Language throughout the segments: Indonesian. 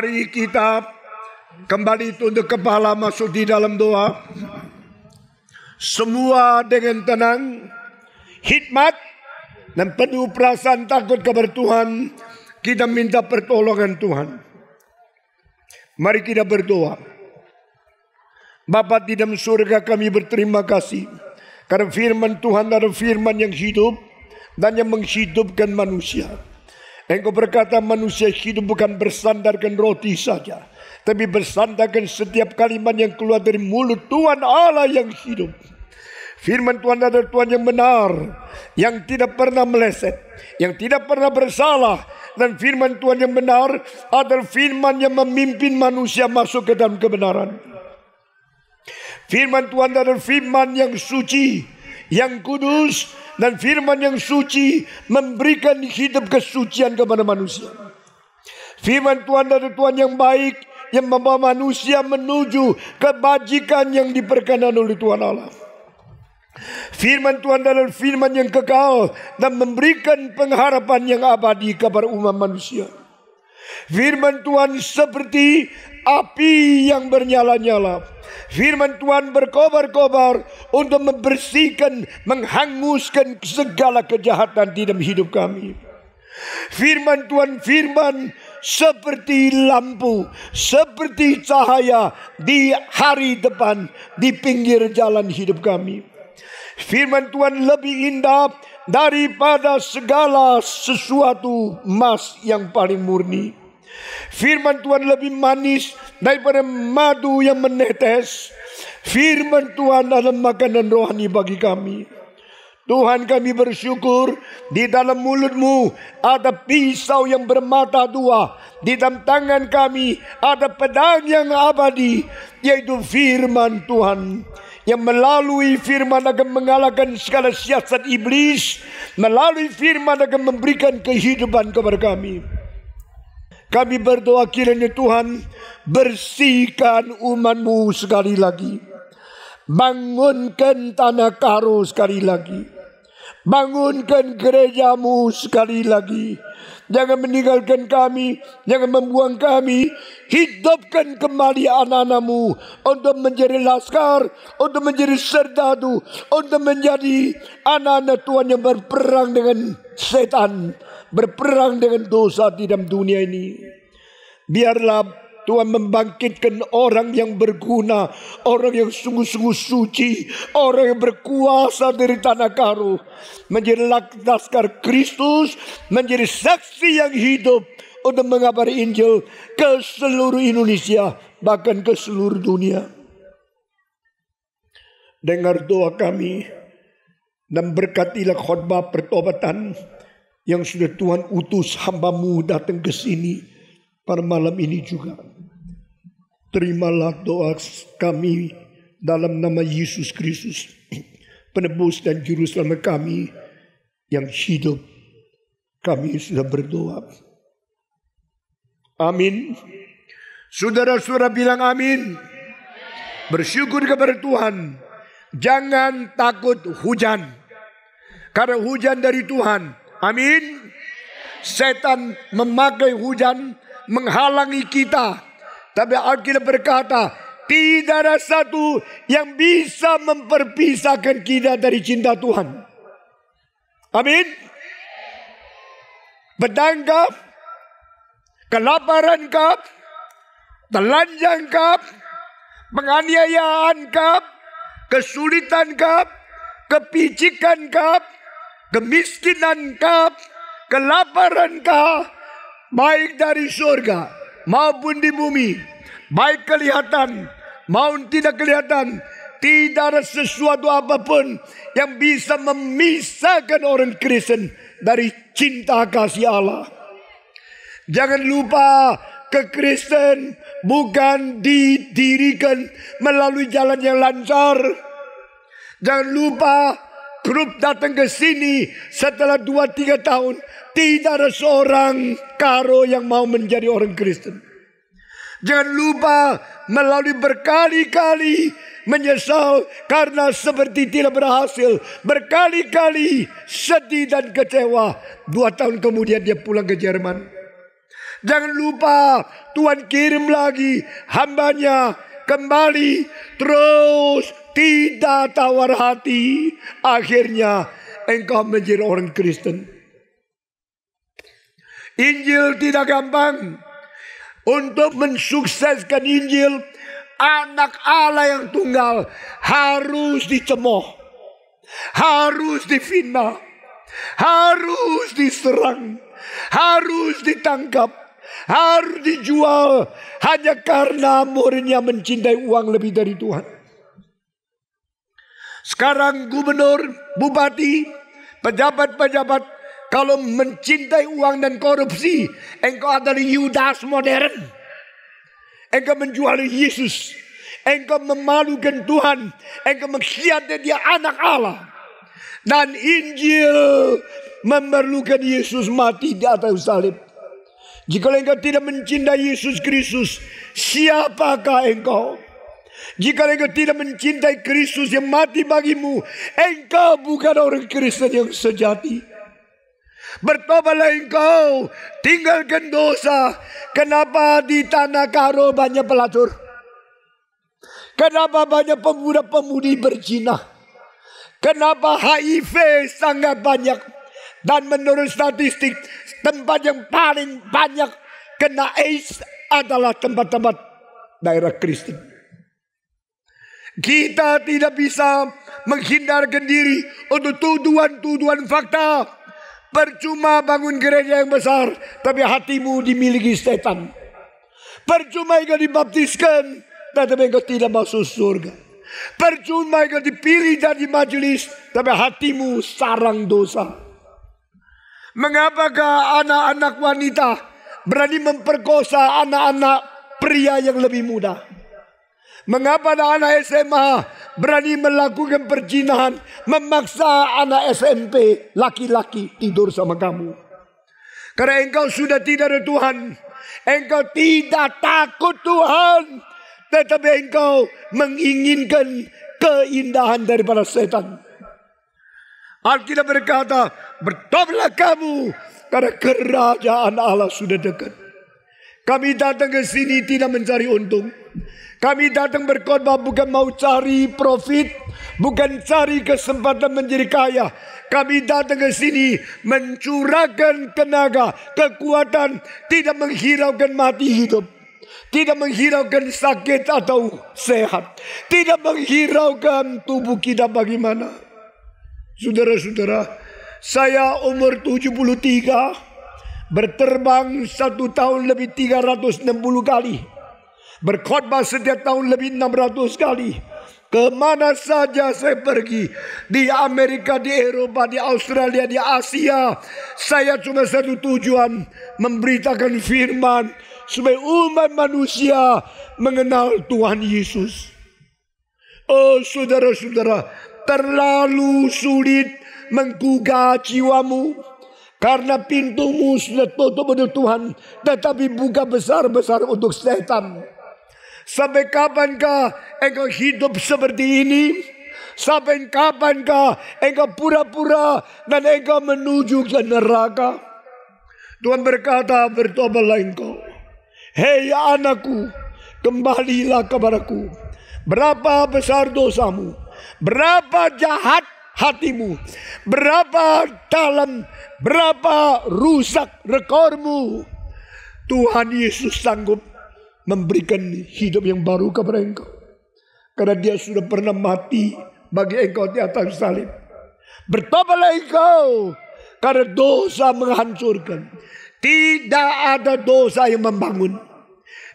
Mari kita kembali tunduk kepala masuk di dalam doa. Semua dengan tenang, hikmat, dan penuh perasaan takut kepada Tuhan. Kita minta pertolongan Tuhan. Mari kita berdoa. Bapa di dalam surga kami berterima kasih. Karena firman Tuhan adalah firman yang hidup dan yang menghidupkan manusia. Engkau berkata manusia hidup bukan bersandarkan roti saja. Tapi bersandarkan setiap kalimat yang keluar dari mulut Tuhan Allah yang hidup. Firman Tuhan adalah Tuhan yang benar, yang tidak pernah meleset, yang tidak pernah bersalah. Dan firman Tuhan yang benar adalah firman yang memimpin manusia masuk ke dalam kebenaran. Firman Tuhan adalah firman yang suci, yang kudus, dan firman yang suci memberikan hidup kesucian kepada manusia. Firman Tuhan dari Tuhan yang baik yang membawa manusia menuju kebajikan yang diperkenan oleh Tuhan Allah. Firman Tuhan adalah firman yang kekal dan memberikan pengharapan yang abadi kepada umat manusia. Firman Tuhan seperti api yang bernyala-nyala Firman Tuhan berkobar-kobar untuk membersihkan, menghanguskan segala kejahatan di dalam hidup kami. Firman Tuhan, firman seperti lampu, seperti cahaya di hari depan, di pinggir jalan hidup kami. Firman Tuhan lebih indah daripada segala sesuatu emas yang paling murni. Firman Tuhan lebih manis daripada madu yang menetes. Firman Tuhan adalah makanan rohani bagi kami. Tuhan kami bersyukur di dalam mulutmu ada pisau yang bermata dua. Di dalam tangan kami ada pedang yang abadi yaitu firman Tuhan. Yang melalui firman akan mengalahkan segala siasat iblis. Melalui firman akan memberikan kehidupan kepada kami. Kami berdoa kiranya Tuhan bersihkan umatmu sekali lagi. Bangunkan tanah karu sekali lagi. Bangunkan gerejamu sekali lagi. Jangan meninggalkan kami. Jangan membuang kami. Hidupkan kembali anak-anakmu. Untuk menjadi laskar. Untuk menjadi serdadu. Untuk menjadi anak-anak Tuhan yang berperang dengan setan. Berperang dengan dosa di dalam dunia ini. Biarlah Tuhan membangkitkan orang yang berguna, orang yang sungguh-sungguh suci, orang yang berkuasa dari tanah karu. Menjadi laskar Kristus, menjadi saksi yang hidup untuk mengabari Injil ke seluruh Indonesia, bahkan ke seluruh dunia. Dengar doa kami dan berkatilah khutbah pertobatan yang sudah Tuhan utus hambamu datang ke sini pada malam ini juga. Terimalah doa kami dalam nama Yesus Kristus, penebus dan juru selamat kami yang hidup. Kami sudah berdoa. Amin. Saudara-saudara bilang amin. Bersyukur kepada Tuhan. Jangan takut hujan. Karena hujan dari Tuhan. Amin. Setan memakai hujan menghalangi kita tapi Akil berkata, tidak ada satu yang bisa memperpisahkan kita dari cinta Tuhan. Amin. Pedang Kelaparan kap, Telanjang kap, Penganiayaan kap, Kesulitan kap, Kepicikan kap, Kemiskinan kap, Kelaparan kap, Baik dari surga maupun di bumi, baik kelihatan maupun tidak kelihatan, tidak ada sesuatu apapun yang bisa memisahkan orang Kristen dari cinta kasih Allah. Jangan lupa kekristen bukan didirikan melalui jalan yang lancar. Jangan lupa grup datang ke sini setelah 2-3 tahun tidak ada seorang karo yang mau menjadi orang Kristen. Jangan lupa melalui berkali-kali menyesal karena seperti tidak berhasil. Berkali-kali sedih dan kecewa. Dua tahun kemudian dia pulang ke Jerman. Jangan lupa Tuhan kirim lagi hambanya kembali terus tidak tawar hati. Akhirnya engkau menjadi orang Kristen. Injil tidak gampang. Untuk mensukseskan Injil, anak Allah yang tunggal harus dicemooh, harus difitnah, harus diserang, harus ditangkap, harus dijual hanya karena muridnya mencintai uang lebih dari Tuhan. Sekarang gubernur, bupati, pejabat-pejabat kalau mencintai uang dan korupsi, engkau adalah Yudas modern. Engkau menjual Yesus. Engkau memalukan Tuhan. Engkau mengkhianati dia anak Allah. Dan Injil memerlukan Yesus mati di atas salib. Jika engkau tidak mencintai Yesus Kristus, siapakah engkau? Jika engkau tidak mencintai Kristus yang mati bagimu, engkau bukan orang Kristen yang sejati. Bertobatlah engkau, tinggalkan dosa. Kenapa di tanah Karo banyak pelacur? Kenapa banyak pemuda-pemudi berzina? Kenapa HIV sangat banyak? Dan menurut statistik, tempat yang paling banyak kena AIDS adalah tempat-tempat daerah Kristen. Kita tidak bisa menghindarkan diri untuk tuduhan-tuduhan fakta Percuma bangun gereja yang besar, tapi hatimu dimiliki setan. Percuma engkau dibaptiskan, tapi engkau tidak masuk surga. Percuma engkau dipilih jadi majelis, tapi hatimu sarang dosa. Mengapakah anak-anak wanita berani memperkosa anak-anak pria yang lebih muda? Mengapa ada anak SMA berani melakukan perjinahan, memaksa anak SMP laki-laki tidur sama kamu. Karena engkau sudah tidak ada Tuhan, engkau tidak takut Tuhan, tetapi engkau menginginkan keindahan daripada setan. Alkitab berkata, bertobatlah kamu karena kerajaan Allah sudah dekat. Kami datang ke sini tidak mencari untung. Kami datang berkhotbah bukan mau cari profit, bukan cari kesempatan menjadi kaya. Kami datang ke sini mencurahkan tenaga, kekuatan, tidak menghiraukan mati hidup. Tidak menghiraukan sakit atau sehat. Tidak menghiraukan tubuh kita bagaimana. Saudara-saudara, saya umur 73, berterbang satu tahun lebih 360 kali. Berkhotbah setiap tahun lebih 600 kali. Kemana saja saya pergi. Di Amerika, di Eropa, di Australia, di Asia. Saya cuma satu tujuan. Memberitakan firman. Supaya umat manusia mengenal Tuhan Yesus. Oh saudara-saudara. Terlalu sulit menggugah jiwamu. Karena pintumu sudah tutup untuk Tuhan. Tetapi buka besar-besar untuk setan. Sampai kapankah engkau hidup seperti ini? Sampai kapankah engkau pura-pura dan engkau menuju ke neraka? Tuhan berkata, bertobatlah engkau. Hei anakku, kembalilah kepadaku. Berapa besar dosamu? Berapa jahat hatimu? Berapa dalam, berapa rusak rekormu? Tuhan Yesus sanggup memberikan hidup yang baru kepada engkau. Karena dia sudah pernah mati bagi engkau di atas salib. Bertobatlah engkau karena dosa menghancurkan. Tidak ada dosa yang membangun.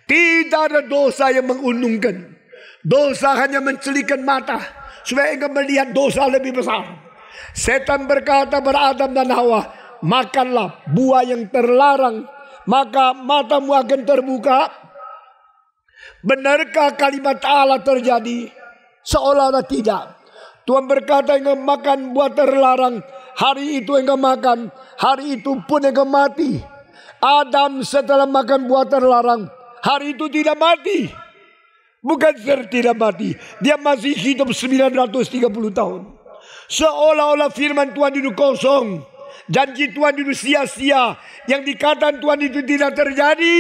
Tidak ada dosa yang mengundungkan Dosa hanya mencelikan mata supaya engkau melihat dosa lebih besar. Setan berkata kepada Adam dan Hawa, makanlah buah yang terlarang maka matamu akan terbuka Benarkah kalimat Allah terjadi? Seolah-olah tidak. Tuhan berkata engkau makan buat terlarang. Hari itu engkau makan. Hari itu pun engkau mati. Adam setelah makan buah terlarang. Hari itu tidak mati. Bukan ser tidak mati. Dia masih hidup 930 tahun. Seolah-olah firman Tuhan itu kosong. Janji Tuhan itu sia-sia. Yang dikatakan Tuhan itu tidak terjadi.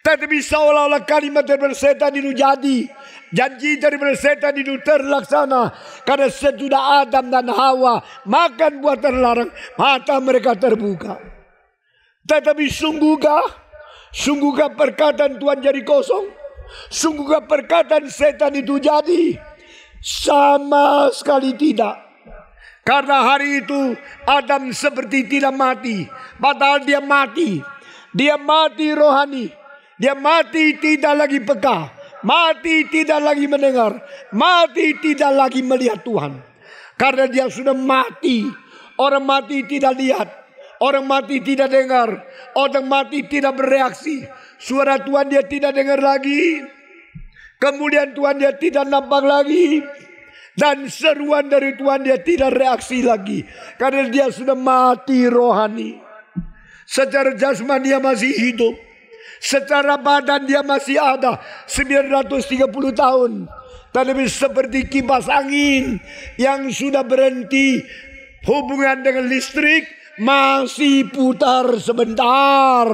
Tetapi seolah-olah kalimat dari setan itu jadi. Janji dari setan itu terlaksana. Karena sesudah Adam dan Hawa makan buah terlarang. Mata mereka terbuka. Tetapi sungguhkah? Sungguhkah perkataan Tuhan jadi kosong? Sungguhkah perkataan setan itu jadi? Sama sekali tidak. Karena hari itu Adam seperti tidak mati. Padahal dia mati. Dia mati rohani. Dia mati tidak lagi peka. Mati tidak lagi mendengar. Mati tidak lagi melihat Tuhan. Karena dia sudah mati. Orang mati tidak lihat. Orang mati tidak dengar. Orang mati tidak bereaksi. Suara Tuhan dia tidak dengar lagi. Kemudian Tuhan dia tidak nampak lagi. Dan seruan dari Tuhan dia tidak reaksi lagi. Karena dia sudah mati rohani. Secara jasmani dia masih hidup. Secara badan dia masih ada 930 tahun. tapi seperti kipas angin yang sudah berhenti hubungan dengan listrik masih putar sebentar.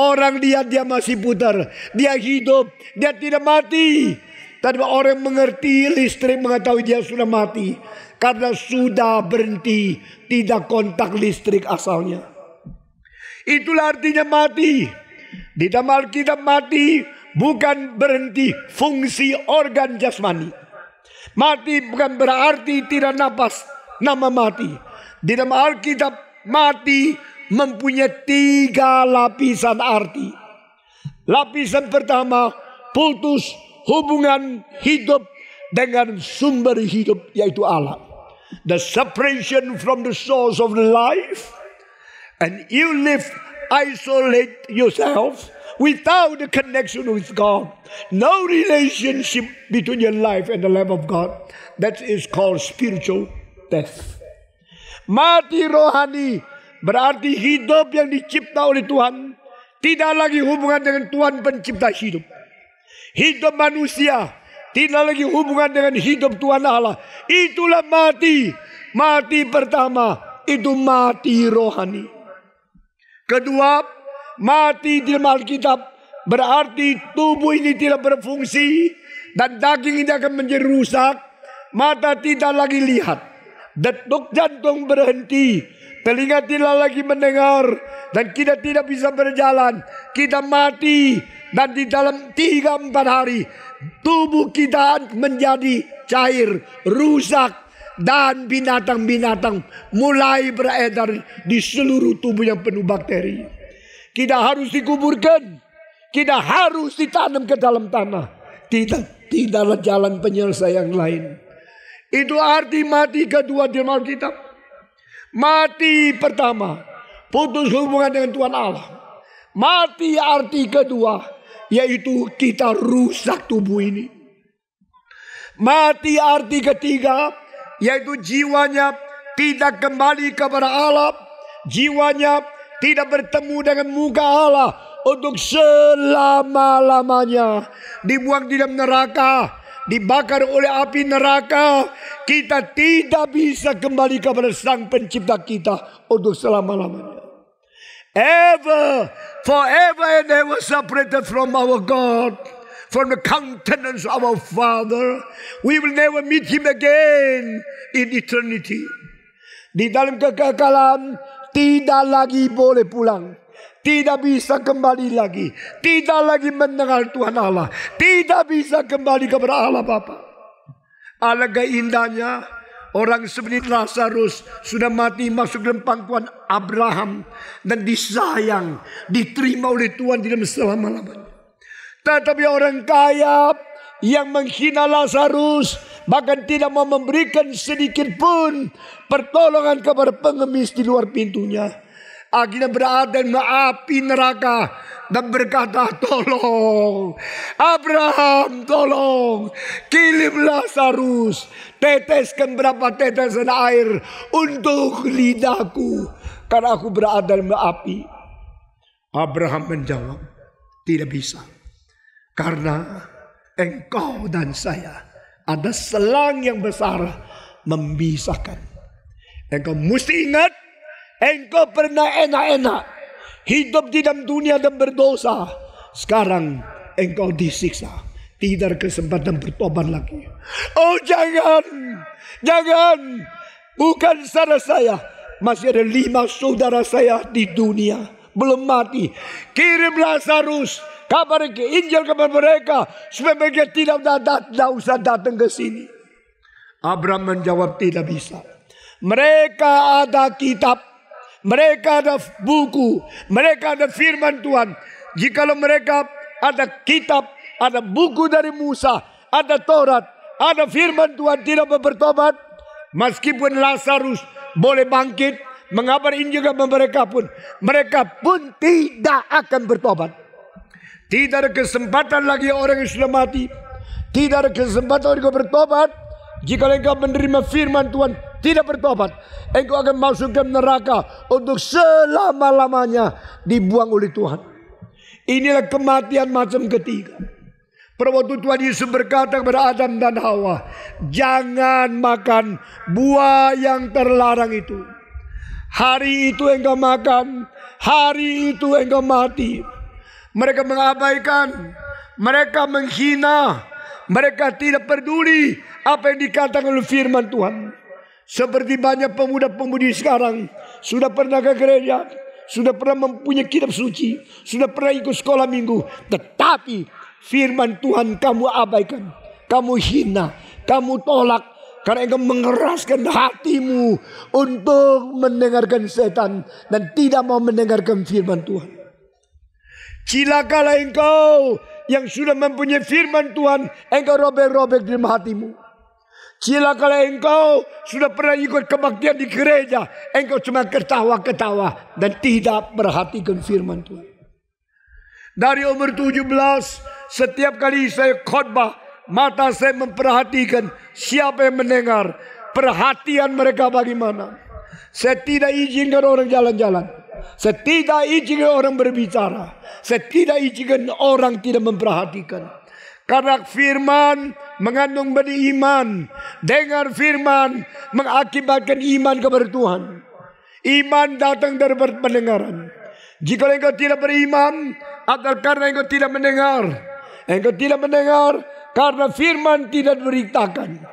Orang lihat dia masih putar. Dia hidup. Dia tidak mati. Tapi orang mengerti listrik mengetahui dia sudah mati. Karena sudah berhenti. Tidak kontak listrik asalnya. Itulah artinya Mati. Di dalam Alkitab mati bukan berhenti fungsi organ jasmani. Mati bukan berarti tidak nafas nama mati. Di dalam Alkitab mati mempunyai tiga lapisan arti. Lapisan pertama putus hubungan hidup dengan sumber hidup yaitu Allah. The separation from the source of life and you live isolate yourself without the connection with God. No relationship between your life and the love of God. That is called spiritual death. Mati rohani berarti hidup yang dicipta oleh Tuhan tidak lagi hubungan dengan Tuhan pencipta hidup. Hidup manusia tidak lagi hubungan dengan hidup Tuhan Allah. Itulah mati. Mati pertama itu mati rohani. Kedua, mati di dalam Alkitab berarti tubuh ini tidak berfungsi dan daging ini akan menjadi rusak. Mata tidak lagi lihat, detuk jantung berhenti, telinga tidak lagi mendengar, dan kita tidak bisa berjalan. Kita mati dan di dalam tiga empat hari tubuh kita menjadi cair, rusak, dan binatang-binatang mulai beredar di seluruh tubuh yang penuh bakteri. Tidak harus dikuburkan, tidak harus ditanam ke dalam tanah. Tidak, tidak ada jalan penyelesaian lain. Itu arti mati kedua di dalam kitab. Mati pertama, putus hubungan dengan Tuhan Allah. Mati arti kedua, yaitu kita rusak tubuh ini. Mati arti ketiga, yaitu jiwanya tidak kembali kepada Allah, jiwanya tidak bertemu dengan muka Allah untuk selama-lamanya. Dibuang di dalam neraka, dibakar oleh api neraka, kita tidak bisa kembali kepada Sang Pencipta kita untuk selama-lamanya. Ever, forever and ever separated from our God from the countenance of our Father. We will never meet him again in eternity. Di dalam kekekalan tidak lagi boleh pulang. Tidak bisa kembali lagi. Tidak lagi mendengar Tuhan Allah. Tidak bisa kembali kepada Allah Bapa. Alangkah indahnya Orang seperti Lazarus sudah mati masuk dalam pangkuan Abraham dan disayang, diterima oleh Tuhan di dalam selama-lamanya. Tetapi orang kaya yang menghina Lazarus bahkan tidak mau memberikan sedikit pun pertolongan kepada pengemis di luar pintunya. Akhirnya berada di api neraka dan berkata tolong Abraham tolong kirim Lazarus teteskan berapa tetesan air untuk lidahku karena aku berada di api. Abraham menjawab tidak bisa. Karena engkau dan saya ada selang yang besar memisahkan. Engkau mesti ingat, engkau pernah enak-enak hidup di dalam dunia dan berdosa. Sekarang engkau disiksa. Tidak kesempatan bertobat lagi. Oh jangan, jangan. Bukan saudara saya. Masih ada lima saudara saya di dunia belum mati. Kirim Lazarus kabar ke Injil kepada mereka supaya mereka tidak datang, tidak usah datang ke sini. Abraham menjawab tidak bisa. Mereka ada kitab, mereka ada buku, mereka ada firman Tuhan. Jikalau mereka ada kitab, ada buku dari Musa, ada Taurat, ada firman Tuhan tidak bertobat, meskipun Lazarus boleh bangkit, ini juga mereka pun. Mereka pun tidak akan bertobat. Tidak ada kesempatan lagi orang yang sudah mati. Tidak ada kesempatan orang yang bertobat. Jika engkau menerima firman Tuhan tidak bertobat. Engkau akan masuk ke neraka untuk selama-lamanya dibuang oleh Tuhan. Inilah kematian macam ketiga. Pada waktu Tuhan Yesus berkata kepada Adam dan Hawa, jangan makan buah yang terlarang itu. Hari itu engkau makan, hari itu engkau mati. Mereka mengabaikan, mereka menghina, mereka tidak peduli apa yang dikatakan oleh firman Tuhan. Seperti banyak pemuda-pemudi sekarang sudah pernah ke gereja, sudah pernah mempunyai kitab suci, sudah pernah ikut sekolah minggu, tetapi firman Tuhan kamu abaikan, kamu hina, kamu tolak, karena engkau mengeraskan hatimu untuk mendengarkan setan dan tidak mau mendengarkan firman Tuhan. Cilakalah engkau yang sudah mempunyai firman Tuhan, engkau robek-robek di hatimu. Cilakalah engkau sudah pernah ikut kebaktian di gereja, engkau cuma ketawa-ketawa dan tidak perhatikan firman Tuhan. Dari umur 17, setiap kali saya khotbah, Mata saya memperhatikan siapa yang mendengar. Perhatian mereka bagaimana. Saya tidak izinkan orang jalan-jalan. Saya tidak izinkan orang berbicara. Saya tidak izinkan orang tidak memperhatikan. Karena firman mengandung benih iman. Dengar firman mengakibatkan iman kepada Tuhan. Iman datang dari pendengaran. Jika engkau tidak beriman, atau karena engkau tidak mendengar. Engkau tidak mendengar, karena firman tidak beritakan.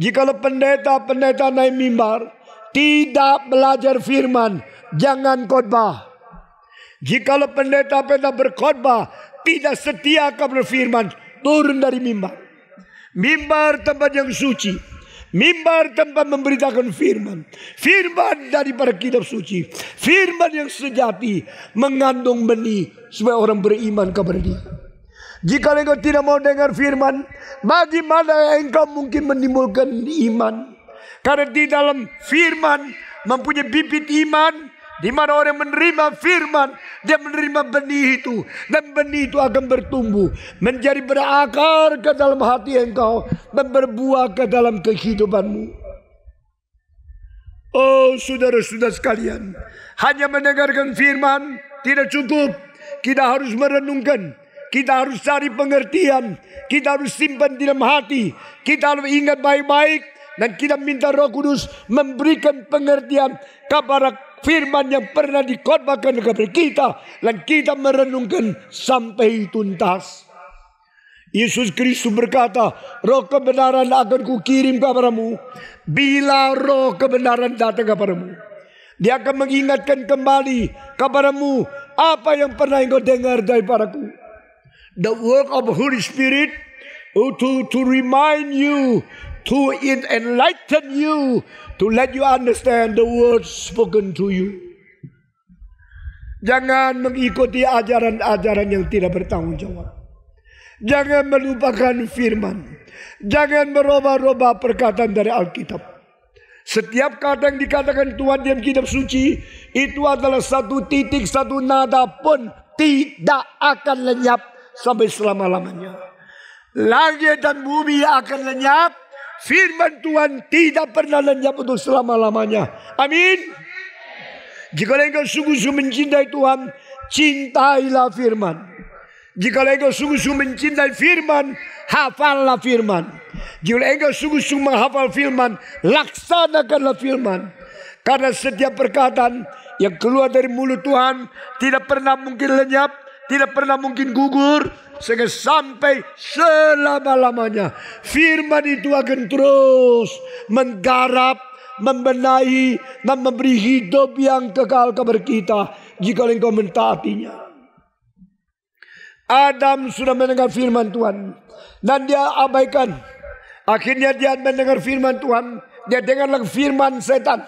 Jikalau pendeta-pendeta naik mimbar tidak belajar firman, jangan khotbah. Jikalau pendeta-pendeta berkhotbah tidak setia kepada firman, turun dari mimbar. Mimbar tempat yang suci. Mimbar tempat memberitakan firman. Firman daripada kitab suci. Firman yang sejati mengandung benih supaya orang beriman kepada dia. Jika engkau tidak mau dengar firman, bagaimana engkau mungkin menimbulkan iman? Karena di dalam firman mempunyai bibit iman, di mana orang menerima firman, dia menerima benih itu. Dan benih itu akan bertumbuh. Menjadi berakar ke dalam hati engkau. Dan berbuah ke dalam kehidupanmu. Oh saudara-saudara sekalian. Hanya mendengarkan firman tidak cukup. Kita harus merenungkan kita harus cari pengertian. Kita harus simpan di dalam hati. Kita harus ingat baik-baik. Dan kita minta roh kudus memberikan pengertian kepada firman yang pernah dikhotbahkan kepada kita. Dan kita merenungkan sampai tuntas. Yesus Kristus berkata, roh kebenaran akan kukirim kepadamu. Bila roh kebenaran datang kepadamu. Dia akan mengingatkan kembali kepadamu apa yang pernah engkau dengar daripadaku the work of Holy Spirit to, to remind you, to enlighten you, to let you understand the words spoken to you. Jangan mengikuti ajaran-ajaran yang tidak bertanggung jawab. Jangan melupakan firman. Jangan merubah-rubah perkataan dari Alkitab. Setiap kata yang dikatakan Tuhan di kitab suci itu adalah satu titik, satu nada pun tidak akan lenyap sampai selama-lamanya. Langit dan bumi akan lenyap. Firman Tuhan tidak pernah lenyap untuk selama-lamanya. Amin. Jika engkau sungguh-sungguh mencintai Tuhan, cintailah firman. Jika engkau sungguh-sungguh mencintai firman, hafallah firman. Jika engkau sungguh-sungguh menghafal firman, laksanakanlah firman. Karena setiap perkataan yang keluar dari mulut Tuhan tidak pernah mungkin lenyap tidak pernah mungkin gugur sehingga sampai selama-lamanya firman itu akan terus menggarap membenahi dan memberi hidup yang kekal kepada kita jika engkau mentaatinya Adam sudah mendengar firman Tuhan dan dia abaikan. Akhirnya dia mendengar firman Tuhan, dia dengar lagi firman setan.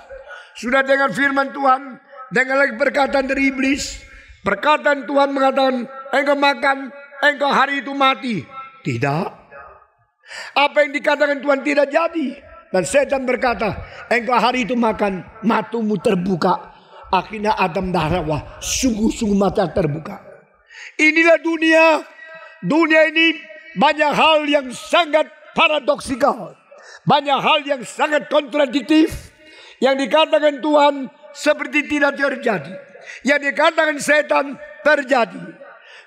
Sudah dengar firman Tuhan, dengar lagi perkataan dari iblis. Perkataan Tuhan mengatakan, engkau makan, engkau hari itu mati. Tidak. Apa yang dikatakan Tuhan tidak jadi. Dan setan berkata, engkau hari itu makan, matamu terbuka. Akhirnya Adam dan sungguh-sungguh mata terbuka. Inilah dunia. Dunia ini banyak hal yang sangat paradoksikal. Banyak hal yang sangat kontradiktif. Yang dikatakan Tuhan seperti tidak terjadi yang dikatakan setan terjadi.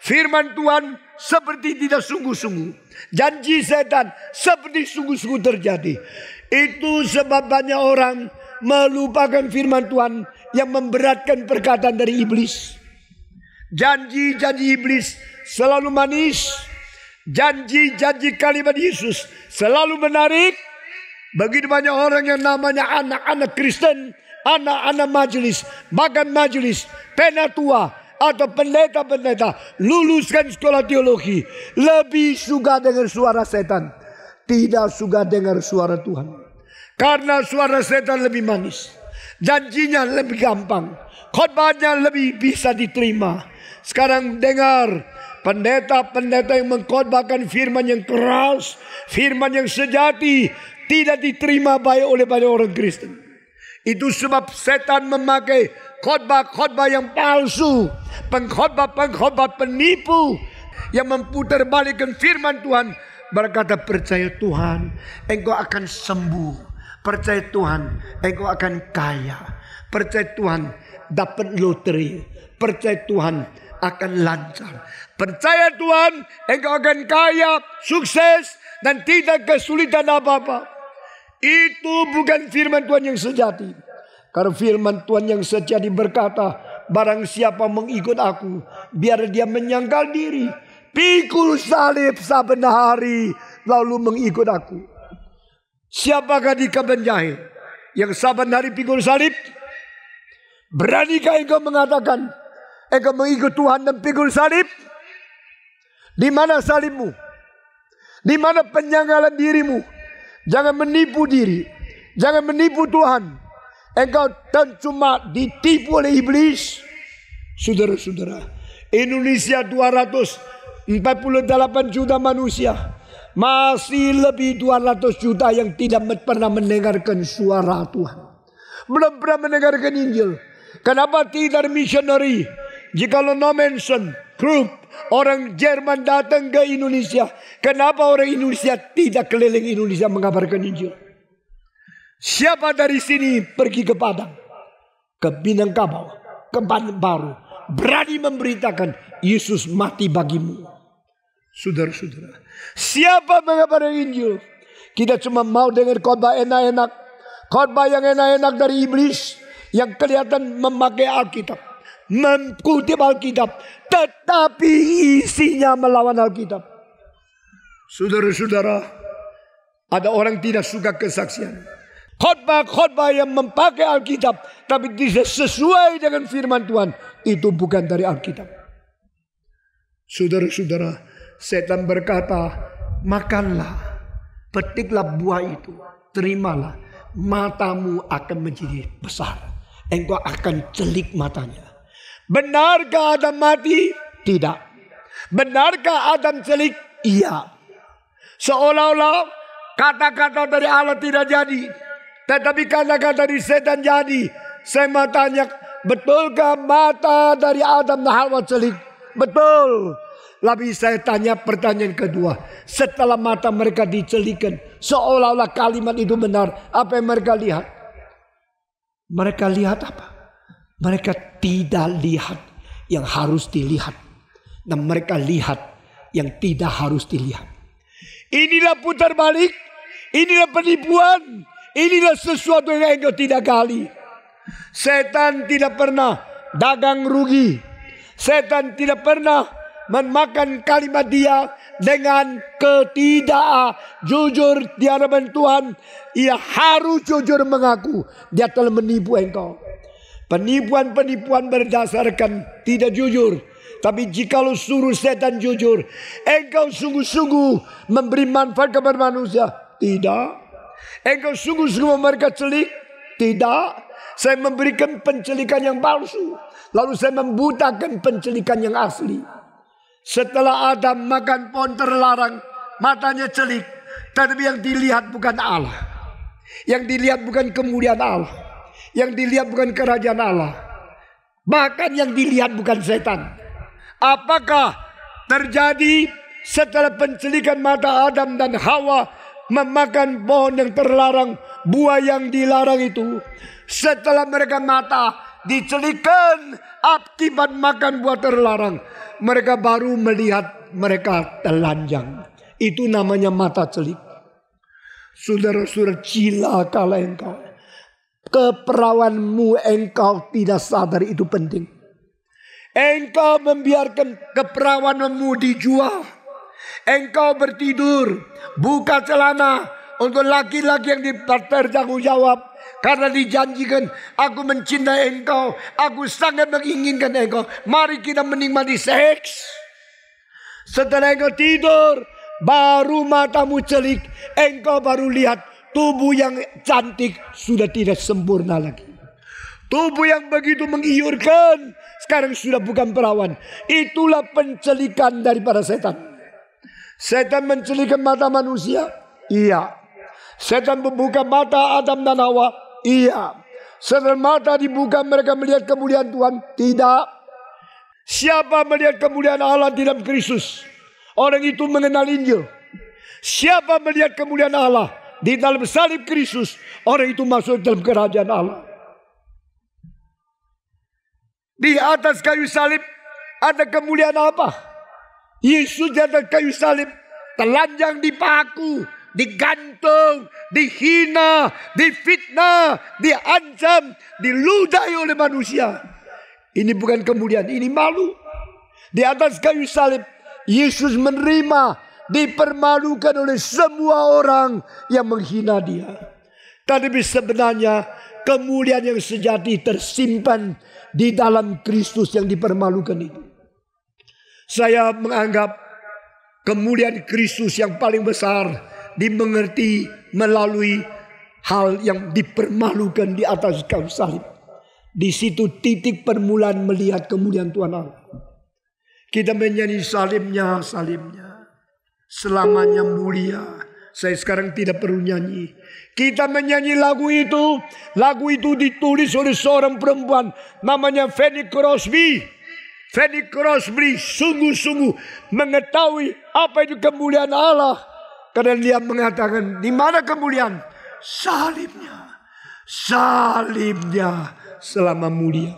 Firman Tuhan seperti tidak sungguh-sungguh. Janji setan seperti sungguh-sungguh terjadi. Itu sebab banyak orang melupakan firman Tuhan yang memberatkan perkataan dari iblis. Janji-janji iblis selalu manis. Janji-janji kalimat Yesus selalu menarik. Begitu banyak orang yang namanya anak-anak Kristen anak-anak majelis, bahkan majelis, penatua, atau pendeta-pendeta luluskan sekolah teologi lebih suka dengar suara setan tidak suka dengar suara Tuhan karena suara setan lebih manis janjinya lebih gampang khotbahnya lebih bisa diterima sekarang dengar pendeta-pendeta yang mengkhotbahkan firman yang keras firman yang sejati tidak diterima baik oleh banyak orang Kristen itu sebab setan memakai khotbah-khotbah yang palsu. Pengkhotbah-pengkhotbah penipu. Yang memputar balikkan firman Tuhan. Berkata percaya Tuhan. Engkau akan sembuh. Percaya Tuhan. Engkau akan kaya. Percaya Tuhan. Dapat loteri. Percaya Tuhan akan lancar. Percaya Tuhan, engkau akan kaya, sukses, dan tidak kesulitan apa-apa. Itu bukan firman Tuhan yang sejati. Karena firman Tuhan yang sejati berkata, Barang siapa mengikut aku, biar dia menyangkal diri. Pikul salib saben hari, lalu mengikut aku. Siapakah di penjahit yang saben hari pikul salib? Beranikah engkau mengatakan, engkau mengikut Tuhan dan pikul salib? Di mana salibmu? Di mana penyanggalan dirimu? Jangan menipu diri. Jangan menipu Tuhan. Engkau dan cuma ditipu oleh iblis. Saudara-saudara, Indonesia 248 juta manusia. Masih lebih 200 juta yang tidak pernah mendengarkan suara Tuhan. Belum pernah mendengarkan Injil. Kenapa tidak missionary? lo no mention, group, Orang Jerman datang ke Indonesia. Kenapa orang Indonesia tidak keliling Indonesia mengabarkan Injil? Siapa dari sini pergi ke Padang? Ke Binangkabau, ke Baru. Berani memberitakan Yesus mati bagimu. Saudara-saudara. Siapa mengabarkan Injil? Kita cuma mau dengar khotbah enak-enak. Khotbah yang enak-enak dari iblis. Yang kelihatan memakai Alkitab mengutip Alkitab. Tetapi isinya melawan Alkitab. Saudara-saudara, ada orang tidak suka kesaksian. Khotbah-khotbah yang memakai Alkitab, tapi tidak sesuai dengan firman Tuhan. Itu bukan dari Alkitab. Saudara-saudara, setan berkata, makanlah, petiklah buah itu, terimalah. Matamu akan menjadi besar. Engkau akan celik matanya. Benarkah Adam mati? Tidak. Benarkah Adam celik? Iya. Seolah-olah kata-kata dari Allah tidak jadi. Tetapi kata-kata dari setan jadi. Saya mau tanya, betulkah mata dari Adam dan Hawa celik? Betul. Lalu saya tanya pertanyaan kedua. Setelah mata mereka dicelikan. Seolah-olah kalimat itu benar. Apa yang mereka lihat? Mereka lihat apa? Mereka tidak lihat yang harus dilihat. Dan mereka lihat yang tidak harus dilihat. Inilah putar balik. Inilah penipuan. Inilah sesuatu yang engkau tidak kali. Setan tidak pernah dagang rugi. Setan tidak pernah memakan kalimat dia dengan ketidak jujur di hadapan Tuhan. Ia harus jujur mengaku dia telah menipu engkau. Penipuan-penipuan berdasarkan tidak jujur. Tapi jika jikalau suruh setan jujur, engkau sungguh-sungguh memberi manfaat kepada manusia. Tidak. Engkau sungguh-sungguh mereka celik. Tidak. Saya memberikan pencelikan yang palsu. Lalu saya membutakan pencelikan yang asli. Setelah Adam makan pohon terlarang, matanya celik. Tapi yang dilihat bukan Allah. Yang dilihat bukan kemuliaan Allah. Yang dilihat bukan kerajaan Allah. Bahkan yang dilihat bukan setan. Apakah terjadi setelah pencelikan mata Adam dan Hawa memakan pohon yang terlarang, buah yang dilarang itu. Setelah mereka mata dicelikan akibat makan buah terlarang, mereka baru melihat mereka telanjang. Itu namanya mata celik. Saudara-saudara, cilakalah engkau. Keperawanmu engkau tidak sadar itu penting. Engkau membiarkan keperawanmu dijual. Engkau bertidur, buka celana untuk laki-laki yang dipertanggung jawab karena dijanjikan aku mencintai engkau, aku sangat menginginkan engkau. Mari kita menikmati seks. Setelah engkau tidur, baru matamu celik, engkau baru lihat tubuh yang cantik sudah tidak sempurna lagi. Tubuh yang begitu menggiurkan sekarang sudah bukan perawan. Itulah pencelikan daripada setan. Setan mencelikan mata manusia? Iya. Setan membuka mata Adam dan Hawa? Iya. Setelah mata dibuka mereka melihat kemuliaan Tuhan? Tidak. Siapa melihat kemuliaan Allah di dalam Kristus? Orang itu mengenal Injil. Siapa melihat kemuliaan Allah? Di dalam salib Kristus, orang itu masuk dalam kerajaan Allah. Di atas kayu salib ada kemuliaan apa? Yesus di atas kayu salib telanjang dipaku, digantung, dihina, difitnah, diancam, diludahi oleh manusia. Ini bukan kemuliaan, ini malu. Di atas kayu salib, Yesus menerima dipermalukan oleh semua orang yang menghina dia. tapi sebenarnya kemuliaan yang sejati tersimpan di dalam Kristus yang dipermalukan itu. Saya menganggap kemuliaan Kristus yang paling besar dimengerti melalui hal yang dipermalukan di atas kayu salib. Di situ titik permulaan melihat kemuliaan Tuhan Allah. Kita menyanyi salibnya, salibnya selamanya mulia. Saya sekarang tidak perlu nyanyi. Kita menyanyi lagu itu. Lagu itu ditulis oleh seorang perempuan. Namanya Fanny Crosby. Fanny Crosby sungguh-sungguh mengetahui apa itu kemuliaan Allah. Karena dia mengatakan, di mana kemuliaan? Salibnya. Salibnya selama mulia.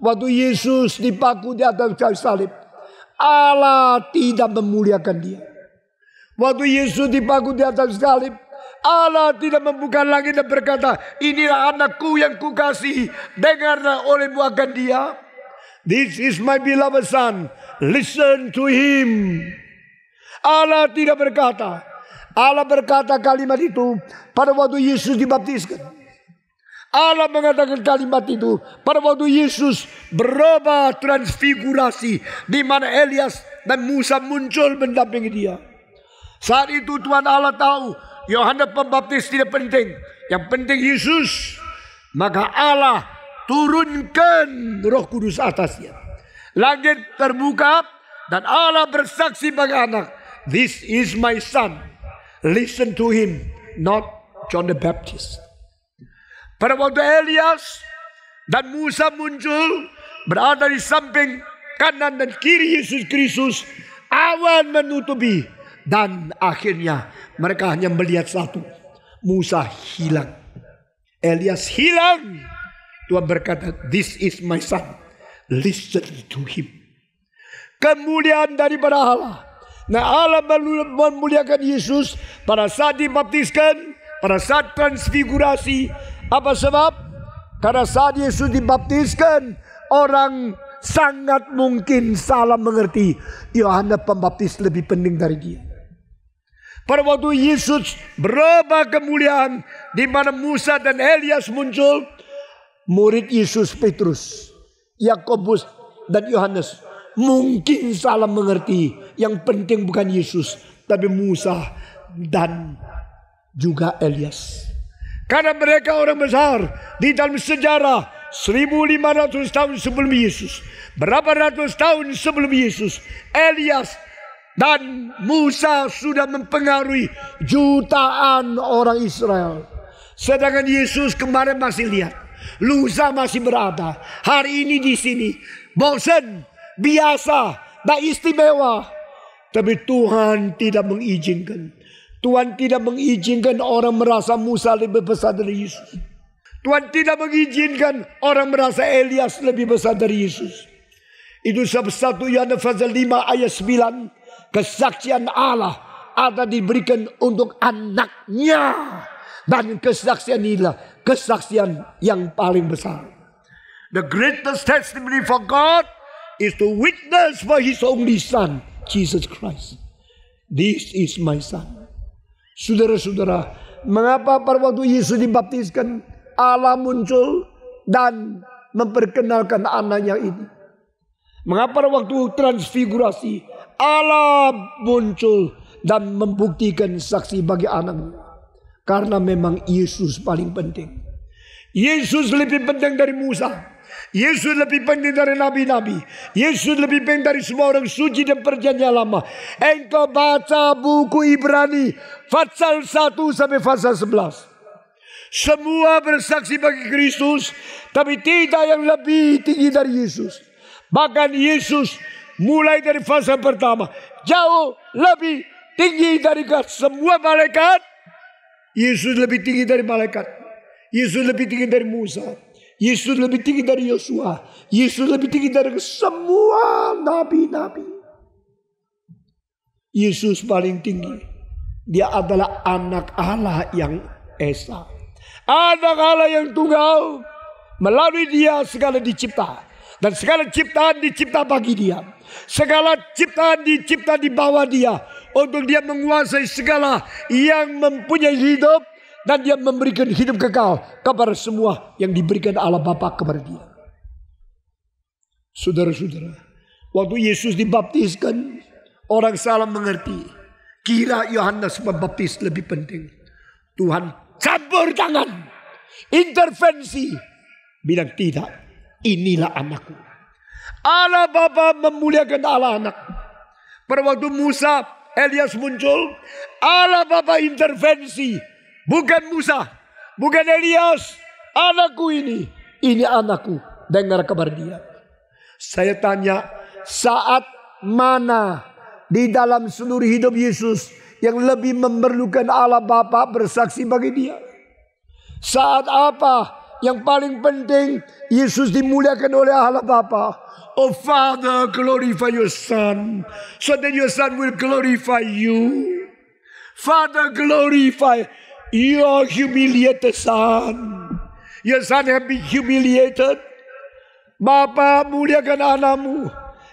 Waktu Yesus dipaku di atas salib. Allah tidak memuliakan dia. Waktu Yesus dipaku di atas salib, Allah tidak membuka langit dan berkata, inilah anakku yang kukasihi, dengarlah olehmu akan dia. This is my beloved son, listen to him. Allah tidak berkata, Allah berkata kalimat itu pada waktu Yesus dibaptiskan. Allah mengatakan kalimat itu pada waktu Yesus berubah transfigurasi di mana Elias dan Musa muncul mendampingi dia. Saat itu Tuhan Allah tahu Yohanes Pembaptis tidak penting. Yang penting Yesus. Maka Allah turunkan roh kudus atasnya. Langit terbuka dan Allah bersaksi bagi anak. This is my son. Listen to him. Not John the Baptist. Pada waktu Elias dan Musa muncul berada di samping kanan dan kiri Yesus Kristus awan menutupi dan akhirnya mereka hanya melihat satu. Musa hilang. Elias hilang. Tuhan berkata, this is my son. Listen to him. Kemuliaan daripada Allah. Nah Allah memuliakan Yesus pada saat dibaptiskan, pada saat transfigurasi. Apa sebab? Karena saat Yesus dibaptiskan, orang sangat mungkin salah mengerti Yohanes Pembaptis lebih penting dari dia. Pada waktu Yesus berapa kemuliaan di mana Musa dan Elias muncul, murid Yesus Petrus, Yakobus dan Yohanes mungkin salah mengerti. Yang penting bukan Yesus, tapi Musa dan juga Elias. Karena mereka orang besar di dalam sejarah 1500 tahun sebelum Yesus. Berapa ratus tahun sebelum Yesus. Elias dan Musa sudah mempengaruhi jutaan orang Israel. Sedangkan Yesus kemarin masih lihat. Lusa masih berada. Hari ini di sini. Bosen, biasa, tak istimewa. Tapi Tuhan tidak mengizinkan. Tuhan tidak mengizinkan orang merasa Musa lebih besar dari Yesus. Tuhan tidak mengizinkan orang merasa Elias lebih besar dari Yesus. Itu satu Yohanes pasal 5 ayat 9. Kesaksian Allah ada diberikan untuk anaknya. Dan kesaksian inilah kesaksian yang paling besar. The greatest testimony for God is to witness for his only son, Jesus Christ. This is my son. Saudara-saudara, mengapa pada waktu Yesus dibaptiskan, Allah muncul dan memperkenalkan anaknya ini. Mengapa waktu transfigurasi Allah muncul dan membuktikan saksi bagi anakmu. Karena memang Yesus paling penting. Yesus lebih penting dari Musa. Yesus lebih penting dari nabi-nabi. Yesus lebih penting dari semua orang suci dan perjanjian lama. Engkau baca buku Ibrani. Fatsal 1 sampai fatsal 11. Semua bersaksi bagi Kristus. Tapi tidak yang lebih tinggi dari Yesus. Bahkan Yesus mulai dari fase pertama jauh lebih tinggi dari semua malaikat. Yesus lebih tinggi dari malaikat. Yesus lebih tinggi dari Musa. Yesus lebih tinggi dari Yosua. Yesus lebih tinggi dari semua nabi-nabi. Yesus paling tinggi. Dia adalah anak Allah yang esa. Anak Allah yang tunggal. Melalui dia segala dicipta. Dan segala ciptaan dicipta bagi dia. Segala ciptaan dicipta di bawah dia. Untuk dia menguasai segala yang mempunyai hidup. Dan dia memberikan hidup kekal kepada semua yang diberikan Allah Bapa kepada dia. Saudara-saudara, waktu Yesus dibaptiskan, orang salah mengerti. Kira Yohanes membaptis lebih penting. Tuhan campur tangan, intervensi, bilang tidak, inilah anakku. Allah Bapa memuliakan Allah anak. Pada waktu Musa, Elias muncul, Allah Bapa intervensi. Bukan Musa, bukan Elias, anakku ini. Ini anakku, dengar kabar dia. Saya tanya, saat mana di dalam seluruh hidup Yesus yang lebih memerlukan Allah Bapa bersaksi bagi dia? Saat apa yang paling penting Yesus dimuliakan oleh Allah Bapa? Oh Father, glorify your Son, so that your Son will glorify you. Father, glorify your humiliated Son. Your Son has been humiliated. Bapa muliakan anakmu.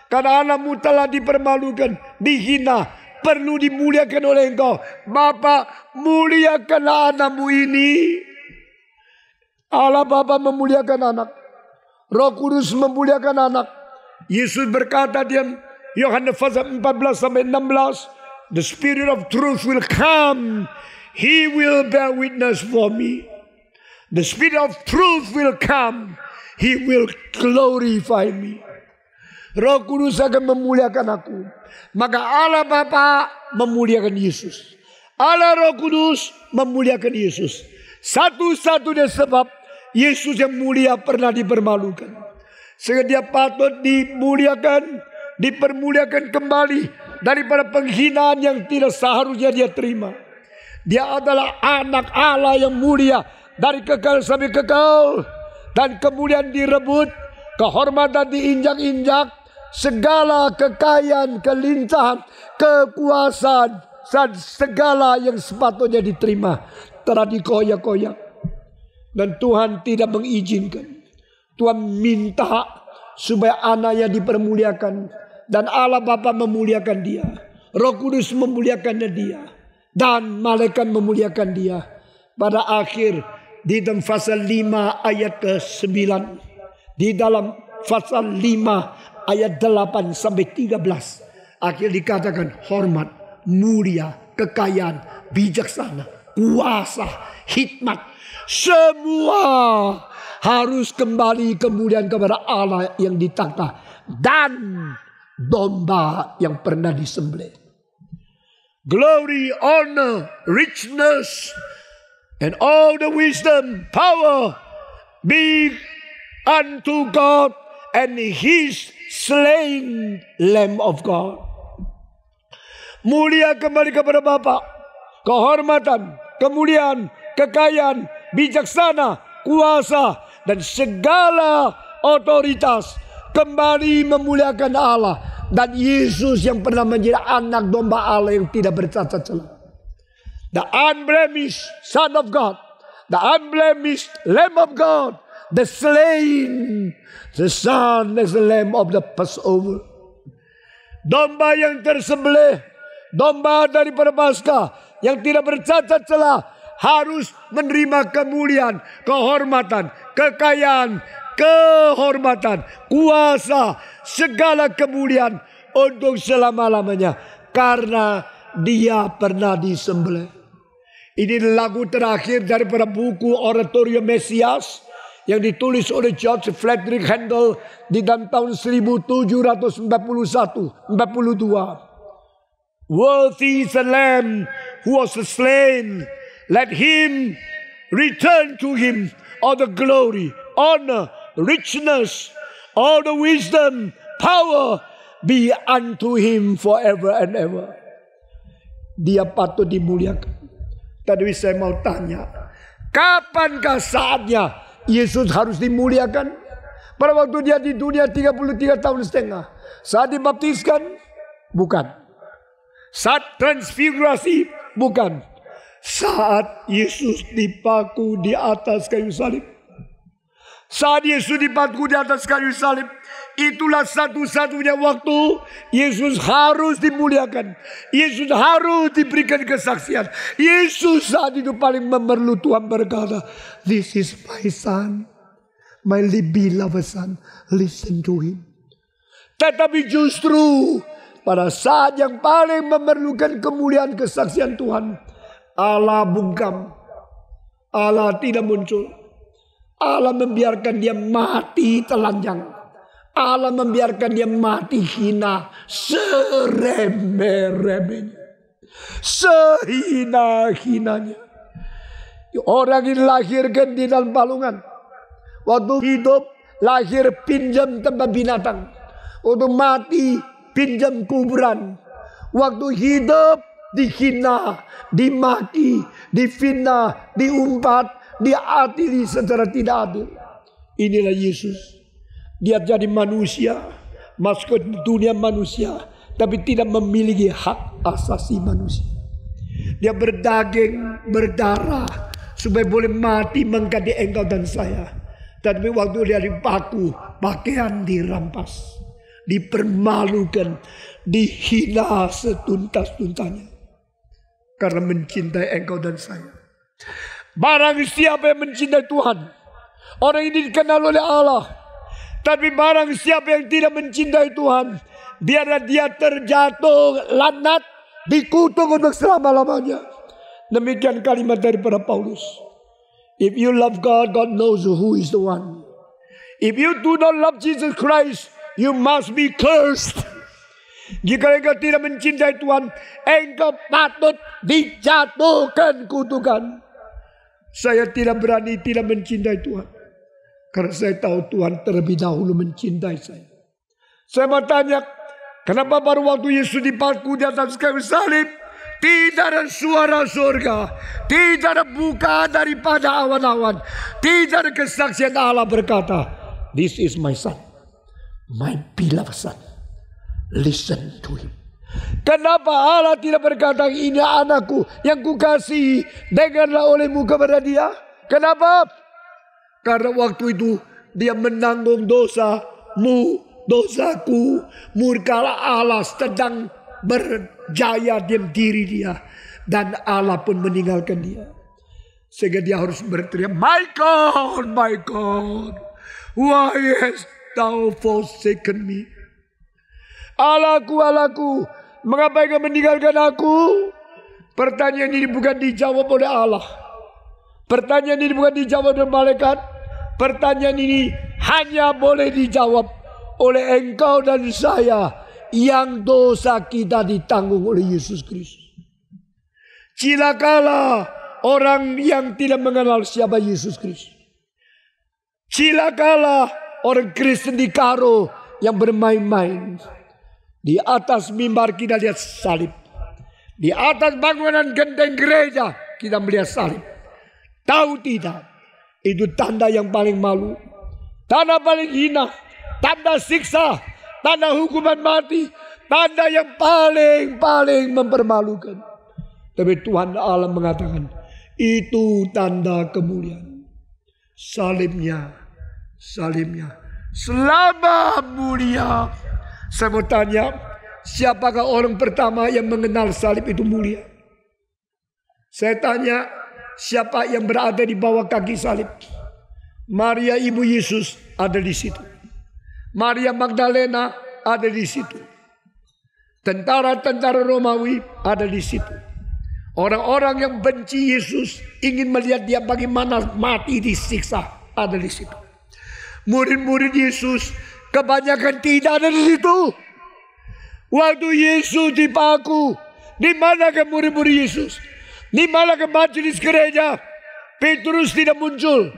Karena anakmu telah dipermalukan, dihina, perlu dimuliakan oleh engkau. Bapa muliakan anakmu ini. Allah Bapa memuliakan anak. Roh Kudus memuliakan anak. Yesus berkata di Yohanes pasal 14 sampai 16, "The Spirit of truth will come. He will bear witness for me. The Spirit of truth will come. He will glorify me." Roh Kudus akan memuliakan aku. Maka Allah Bapa memuliakan Yesus. Allah Roh Kudus memuliakan Yesus. Satu-satunya sebab Yesus yang mulia pernah dipermalukan. Sehingga dia patut dimuliakan, dipermuliakan kembali daripada penghinaan yang tidak seharusnya dia terima. Dia adalah anak Allah yang mulia dari kekal sampai kekal dan kemudian direbut, kehormatan diinjak-injak, segala kekayaan, kelincahan, kekuasaan, dan segala yang sepatutnya diterima telah dikoyak-koyak. Dan Tuhan tidak mengizinkan. Tuhan minta supaya anaknya dipermuliakan. Dan Allah Bapa memuliakan dia. Roh Kudus memuliakan dia. Dan malaikat memuliakan dia. Pada akhir di dalam pasal 5 ayat ke-9. Di dalam pasal 5 ayat 8 sampai 13. Akhir dikatakan hormat, mulia, kekayaan, bijaksana kuasa, hikmat. Semua harus kembali kemudian kepada Allah yang ditata. Dan domba yang pernah disembelih. Glory, honor, richness, and all the wisdom, power be unto God and his slain lamb of God. Mulia kembali kepada Bapa, kehormatan, kemuliaan, kekayaan, bijaksana, kuasa, dan segala otoritas kembali memuliakan Allah dan Yesus yang pernah menjadi anak domba Allah yang tidak bercacat celah. The unblemished Son of God, the unblemished Lamb of God, the slain, the Son as the Lamb of the Passover. Domba yang tersembelih, domba dari Paskah yang tidak bercacat celah harus menerima kemuliaan, kehormatan, kekayaan, kehormatan, kuasa, segala kemuliaan untuk selama-lamanya karena dia pernah disembelih. Ini lagu terakhir dari buku Oratorio Mesias yang ditulis oleh George Frederick Handel di dalam tahun 1741 42. Worthy is the Lamb who was slain. Let him return to him all the glory, honor, richness, all the wisdom, power be unto him forever and ever. Dia patut dimuliakan. Tadi saya mau tanya, kapankah saatnya Yesus harus dimuliakan? Pada waktu dia di dunia 33 tahun setengah. Saat dibaptiskan? Bukan. Saat transfigurasi bukan. Saat Yesus dipaku di atas kayu salib. Saat Yesus dipaku di atas kayu salib. Itulah satu-satunya waktu Yesus harus dimuliakan. Yesus harus diberikan kesaksian. Yesus saat itu paling memerlu Tuhan berkata, This is my son, my beloved son, listen to him. Tetapi justru pada saat yang paling memerlukan kemuliaan kesaksian Tuhan. Allah bungkam. Allah tidak muncul. Allah membiarkan dia mati telanjang. Allah membiarkan dia mati hina seremeh-remehnya. Sehina-hinanya. Orang yang lahirkan di dalam palungan. Waktu hidup lahir pinjam tempat binatang. Waktu mati pinjam kuburan. Waktu hidup dihina, dimaki, difitnah, diumpat, diadili secara tidak adil. Inilah Yesus. Dia jadi manusia, masuk dunia manusia, tapi tidak memiliki hak asasi manusia. Dia berdaging, berdarah, supaya boleh mati mengganti engkau dan saya. Tapi waktu dia dipaku, pakaian dirampas dipermalukan, dihina setuntas-tuntasnya. Karena mencintai engkau dan saya. Barang siapa yang mencintai Tuhan, orang ini dikenal oleh Allah. Tapi barang siapa yang tidak mencintai Tuhan, biarlah dia terjatuh lanat dikutuk untuk selama-lamanya. Demikian kalimat dari para Paulus. If you love God, God knows who is the one. If you do not love Jesus Christ, You must be cursed. Jika engkau tidak mencintai Tuhan, engkau patut dijatuhkan kutukan. Saya tidak berani tidak mencintai Tuhan. Karena saya tahu Tuhan terlebih dahulu mencintai saya. Saya mau tanya, kenapa baru waktu Yesus dipaku di atas kayu salib, tidak ada suara surga, tidak ada buka daripada awan-awan, tidak ada kesaksian Allah berkata, This is my son. My beloved son, listen to him. Kenapa Allah tidak berkata ini anakku yang kukasihi dengarlah olehmu kepada dia? Kenapa? Karena waktu itu dia menanggung dosa mu, dosaku. Murkalah Allah sedang berjaya diem diri dia. Dan Allah pun meninggalkan dia. Sehingga dia harus berteriak, My God, my God, why is thou forsaken me? Allahku? alaku, mengapa engkau meninggalkan aku? Pertanyaan ini bukan dijawab oleh Allah. Pertanyaan ini bukan dijawab oleh malaikat. Pertanyaan ini hanya boleh dijawab oleh engkau dan saya yang dosa kita ditanggung oleh Yesus Kristus. Cilakalah orang yang tidak mengenal siapa Yesus Kristus. Cilakalah orang Kristen di Karo yang bermain-main. Di atas mimbar kita lihat salib. Di atas bangunan genteng gereja kita melihat salib. Tahu tidak? Itu tanda yang paling malu. Tanda paling hina. Tanda siksa. Tanda hukuman mati. Tanda yang paling-paling mempermalukan. Tapi Tuhan Allah mengatakan. Itu tanda kemuliaan. Salibnya salimnya. Selama mulia. Saya mau tanya, siapakah orang pertama yang mengenal salib itu mulia? Saya tanya, siapa yang berada di bawah kaki salib? Maria ibu Yesus ada di situ. Maria Magdalena ada di situ. Tentara-tentara Romawi ada di situ. Orang-orang yang benci Yesus ingin melihat dia bagaimana mati disiksa ada di situ murid-murid Yesus kebanyakan tidak ada di situ. Waktu Yesus dipaku, di mana ke murid-murid Yesus? Di mana ke majelis gereja? Petrus tidak muncul.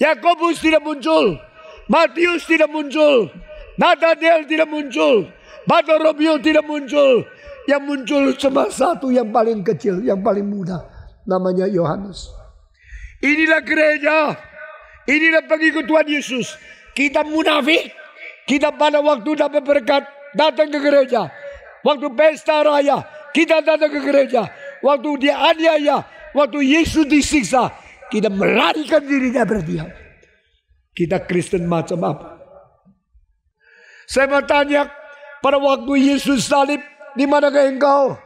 Yakobus tidak muncul. Matius tidak muncul. Nathaniel tidak muncul. Bartolomeo tidak muncul. Yang muncul cuma satu yang paling kecil, yang paling muda. Namanya Yohanes. Inilah gereja Inilah pengikut Tuhan Yesus. Kita munafik. Kita pada waktu dapat berkat datang ke gereja. Waktu pesta raya kita datang ke gereja. Waktu dia aniaya, waktu Yesus disiksa, kita melarikan dirinya berdiam. Kita Kristen macam apa? Saya mau tanya, pada waktu Yesus salib, di manakah engkau?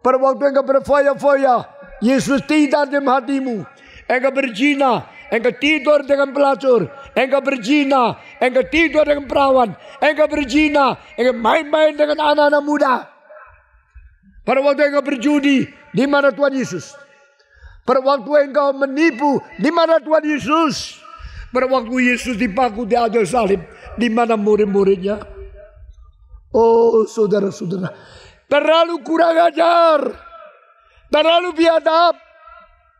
Pada waktu engkau berfoya-foya, Yesus tidak di hatimu. Engkau berzina, engkau tidur dengan pelacur, engkau berjina, engkau tidur dengan perawan, engkau berjina, engkau main-main dengan anak-anak muda. Pada waktu engkau berjudi, di mana Tuhan Yesus? Pada waktu engkau menipu, di mana Tuhan Yesus? Pada waktu Yesus dipaku di atas salib, di mana murid-muridnya? Oh saudara-saudara, terlalu kurang ajar, terlalu biadab,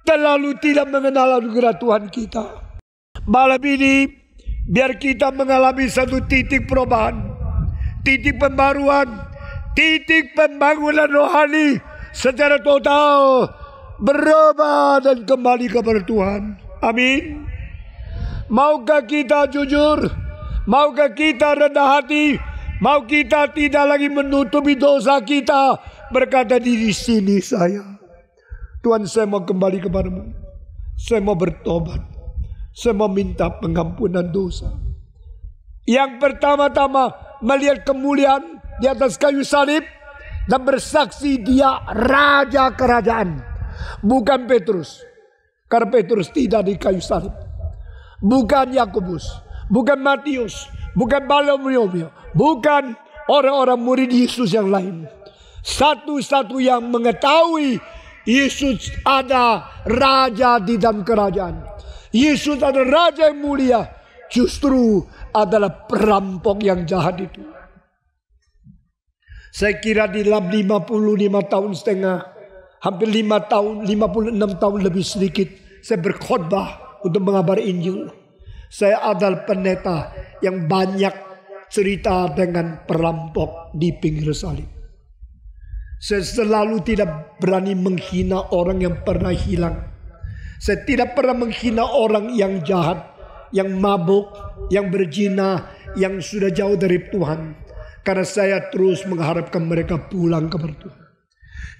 terlalu tidak mengenal anugerah Tuhan kita. Malam ini biar kita mengalami satu titik perubahan, titik pembaruan, titik pembangunan rohani secara total berubah dan kembali kepada Tuhan. Amin. Maukah kita jujur? Maukah kita rendah hati? Mau kita tidak lagi menutupi dosa kita? Berkata diri sini saya. Tuhan saya mau kembali kepadamu. Saya mau bertobat. Saya mau minta pengampunan dosa. Yang pertama-tama melihat kemuliaan di atas kayu salib. Dan bersaksi dia raja kerajaan. Bukan Petrus. Karena Petrus tidak di kayu salib. Bukan Yakobus. Bukan Matius. Bukan Bartolomeus. Bukan orang-orang murid Yesus yang lain. Satu-satu yang mengetahui Yesus ada raja di dalam kerajaan. Yesus ada raja yang mulia. Justru adalah perampok yang jahat itu. Saya kira di dalam 55 tahun setengah. Hampir 5 tahun, 56 tahun lebih sedikit. Saya berkhotbah untuk mengabar Injil. Saya adalah pendeta yang banyak cerita dengan perampok di pinggir salib. Saya selalu tidak berani menghina orang yang pernah hilang. Saya tidak pernah menghina orang yang jahat, yang mabuk, yang berjina, yang sudah jauh dari Tuhan. Karena saya terus mengharapkan mereka pulang ke Tuhan.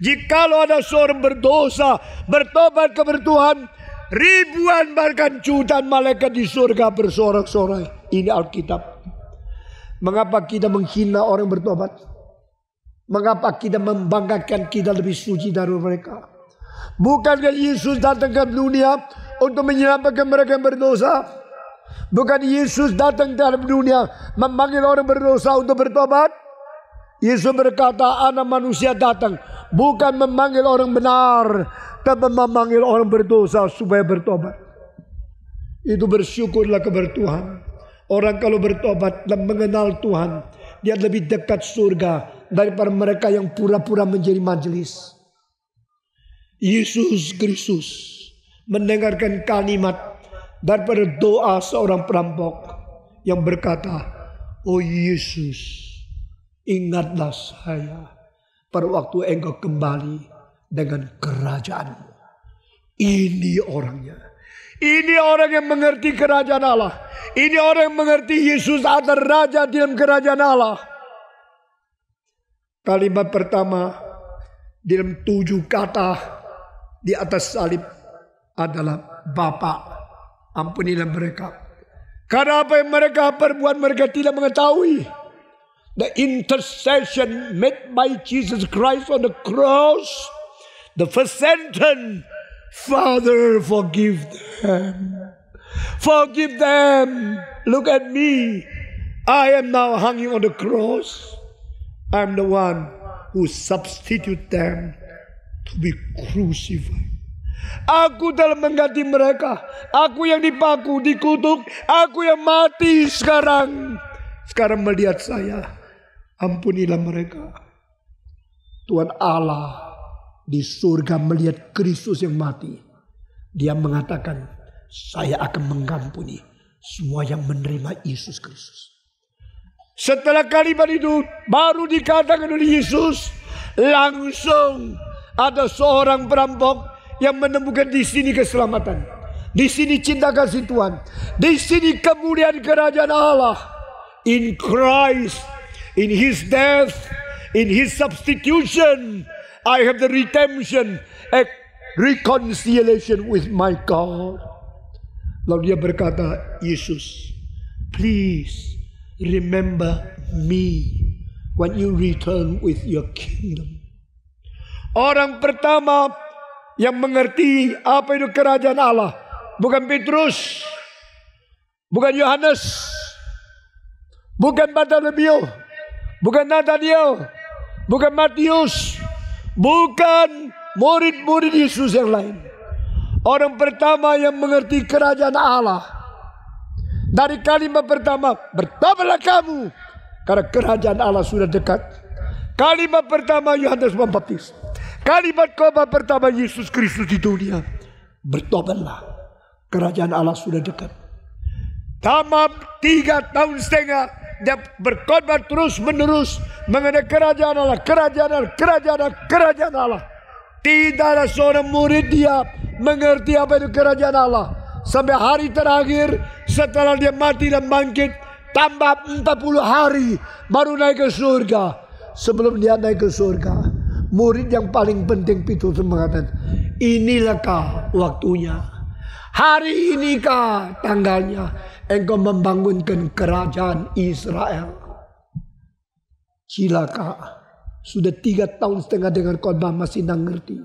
Jikalau ada seorang berdosa, bertobat ke Tuhan, ribuan bahkan jutaan malaikat di surga bersorak-sorai. Ini Alkitab. Mengapa kita menghina orang bertobat? Mengapa kita membanggakan kita lebih suci dari mereka? Bukankah Yesus datang ke dunia untuk menyelamatkan mereka yang berdosa? Bukan Yesus datang ke dalam dunia memanggil orang berdosa untuk bertobat? Yesus berkata anak manusia datang bukan memanggil orang benar tapi memanggil orang berdosa supaya bertobat. Itu bersyukurlah kepada Tuhan. Orang kalau bertobat dan mengenal Tuhan, dia lebih dekat surga daripada mereka yang pura-pura menjadi majelis. Yesus Kristus mendengarkan kalimat daripada doa seorang perampok yang berkata, Oh Yesus, ingatlah saya pada waktu engkau kembali dengan kerajaanmu. Ini orangnya. Ini orang yang mengerti kerajaan Allah. Ini orang yang mengerti Yesus adalah raja di dalam kerajaan Allah. Kalimat pertama dalam tujuh kata di atas salib adalah Bapa. Ampunilah mereka. Karena apa yang mereka perbuat mereka tidak mengetahui. The intercession made by Jesus Christ on the cross. The first sentence. Father forgive them. Forgive them. Look at me. I am now hanging on the cross. I'm the one who substitute them to be crucified. Aku dalam mengganti mereka. Aku yang dipaku, dikutuk. Aku yang mati sekarang. Sekarang melihat saya. Ampunilah mereka. Tuhan Allah di surga melihat Kristus yang mati. Dia mengatakan, saya akan mengampuni semua yang menerima Yesus Kristus. Setelah kalimat itu baru dikatakan oleh Yesus, langsung ada seorang perampok yang menemukan di sini keselamatan. Di sini cinta kasih Tuhan. Di sini kemuliaan kerajaan Allah. In Christ, in His death, in His substitution, I have the redemption, a reconciliation with my God. Lalu dia berkata, Yesus, please remember me when you return with your kingdom. Orang pertama yang mengerti apa itu kerajaan Allah bukan Petrus, bukan Yohanes, bukan Bartolomeo, bukan Nathaniel, bukan Matius, bukan murid-murid Yesus yang lain. Orang pertama yang mengerti kerajaan Allah dari kalimat pertama, bertobatlah kamu. Karena kerajaan Allah sudah dekat. Kalimat pertama Yohanes Pembaptis. Kalimat koma pertama Yesus Kristus di dunia. Bertobatlah. Kerajaan Allah sudah dekat. Tamam tiga tahun setengah dia berkorban terus menerus mengenai kerajaan Allah, kerajaan Allah, kerajaan Allah, kerajaan Allah. Tidak ada seorang murid dia mengerti apa itu kerajaan Allah sampai hari terakhir setelah dia mati dan bangkit tambah 40 hari baru naik ke surga sebelum dia naik ke surga murid yang paling penting itu mengatakan inilah kah waktunya hari ini kah tanggalnya engkau membangunkan kerajaan Israel cilaka sudah tiga tahun setengah dengan khotbah masih tidak ngerti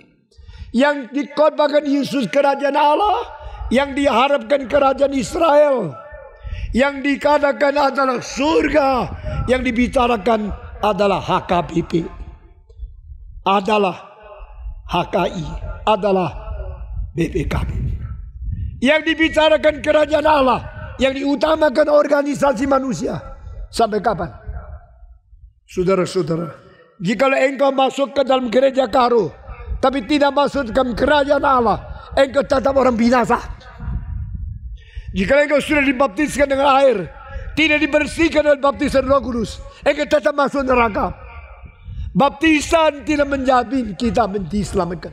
yang dikhotbahkan Yesus kerajaan Allah yang diharapkan kerajaan Israel yang dikatakan adalah surga yang dibicarakan adalah HKBP adalah HKI adalah BPKB yang dibicarakan kerajaan Allah yang diutamakan organisasi manusia sampai kapan saudara-saudara jikalau engkau masuk ke dalam gereja Karo tapi tidak masuk dalam kerajaan Allah. Engkau tetap orang binasa. Jika engkau sudah dibaptiskan dengan air, tidak dibersihkan dengan baptisan Roh Kudus, engkau tetap masuk neraka. Baptisan tidak menjamin kita diselamatkan.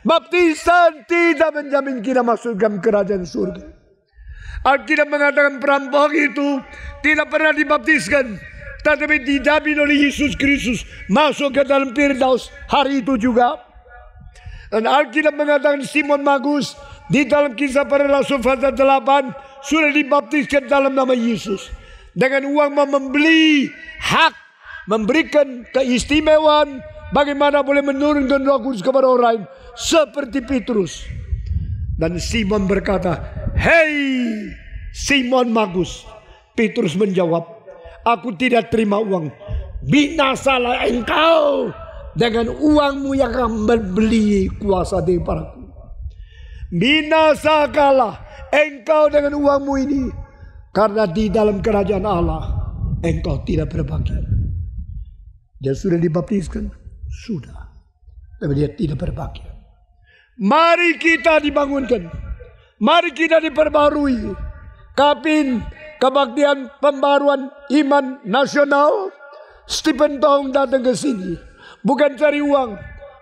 Baptisan tidak menjamin kita masuk dalam kerajaan surga. Alkitab mengatakan perampok itu tidak pernah dibaptiskan. Tetapi dijamin oleh Yesus Kristus masuk ke dalam Firdaus hari itu juga. Dan Alkitab mengatakan Simon Magus di dalam kisah para Rasul pasal 8 sudah dibaptiskan dalam nama Yesus. Dengan uang membeli hak, memberikan keistimewaan bagaimana boleh menurunkan roh kudus kepada orang lain. Seperti Petrus. Dan Simon berkata, Hei Simon Magus. Petrus menjawab, Aku tidak terima uang. Binasalah engkau dengan uangmu yang akan membeli kuasa daripadaku. Binasakalah engkau dengan uangmu ini. Karena di dalam kerajaan Allah engkau tidak berbahagia. Dia sudah dibaptiskan? Sudah. Tapi dia tidak berbahagia. Mari kita dibangunkan. Mari kita diperbarui. Kapin kebaktian pembaruan iman nasional. Stephen Tong datang ke sini bukan cari uang,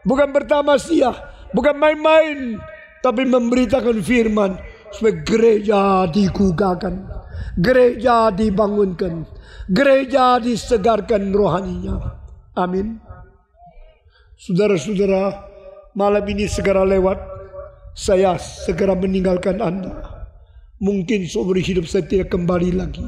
bukan bertamasiah, bukan main-main, tapi memberitakan firman supaya gereja digugahkan, gereja dibangunkan, gereja disegarkan rohaninya. Amin. Saudara-saudara, malam ini segera lewat, saya segera meninggalkan Anda. Mungkin seumur hidup saya tidak kembali lagi,